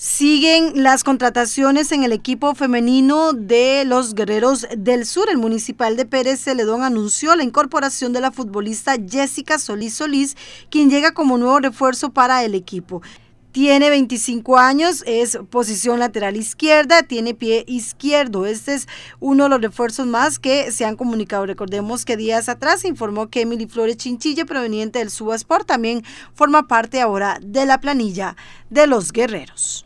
Siguen las contrataciones en el equipo femenino de los Guerreros del Sur. El municipal de Pérez Celedón anunció la incorporación de la futbolista Jessica Solís Solís, quien llega como nuevo refuerzo para el equipo. Tiene 25 años, es posición lateral izquierda, tiene pie izquierdo. Este es uno de los refuerzos más que se han comunicado. Recordemos que días atrás informó que Emily Flores Chinchilla, proveniente del Subasport, también forma parte ahora de la planilla de los guerreros.